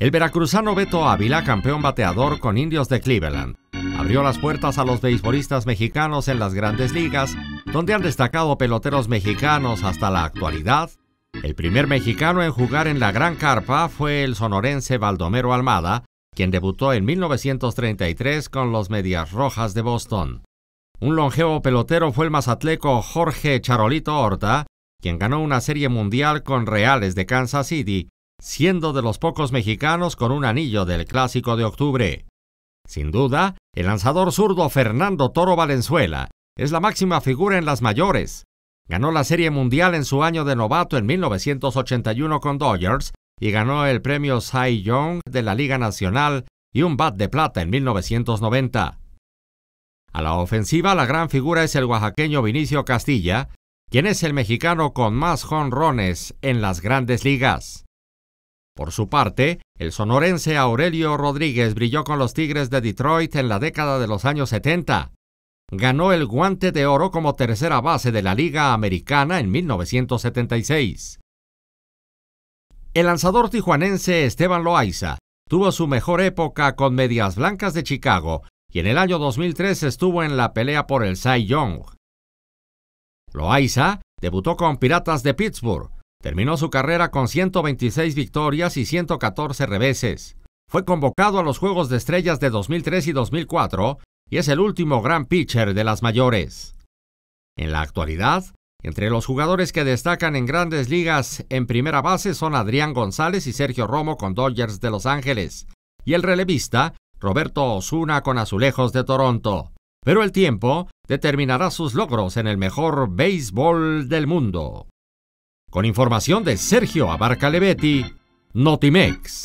El veracruzano Beto Ávila, campeón bateador con Indios de Cleveland, abrió las puertas a los beisbolistas mexicanos en las grandes ligas, donde han destacado peloteros mexicanos hasta la actualidad. El primer mexicano en jugar en la Gran Carpa fue el sonorense Baldomero Almada, quien debutó en 1933 con los Medias Rojas de Boston. Un longevo pelotero fue el mazatleco Jorge Charolito Horta, quien ganó una serie mundial con Reales de Kansas City siendo de los pocos mexicanos con un anillo del Clásico de Octubre. Sin duda, el lanzador zurdo Fernando Toro Valenzuela es la máxima figura en las mayores. Ganó la Serie Mundial en su año de novato en 1981 con Dodgers y ganó el premio Cy Young de la Liga Nacional y un bat de plata en 1990. A la ofensiva, la gran figura es el oaxaqueño Vinicio Castilla, quien es el mexicano con más jonrones en las grandes ligas. Por su parte, el sonorense Aurelio Rodríguez brilló con los Tigres de Detroit en la década de los años 70. Ganó el guante de oro como tercera base de la Liga Americana en 1976. El lanzador tijuanense Esteban Loaiza tuvo su mejor época con Medias Blancas de Chicago y en el año 2003 estuvo en la pelea por el Cy Young. Loaiza debutó con Piratas de Pittsburgh Terminó su carrera con 126 victorias y 114 reveses. Fue convocado a los Juegos de Estrellas de 2003 y 2004 y es el último gran pitcher de las mayores. En la actualidad, entre los jugadores que destacan en grandes ligas en primera base son Adrián González y Sergio Romo con Dodgers de Los Ángeles y el relevista Roberto Osuna con Azulejos de Toronto. Pero el tiempo determinará sus logros en el mejor béisbol del mundo. Con información de Sergio Abarca Levetti, Notimex.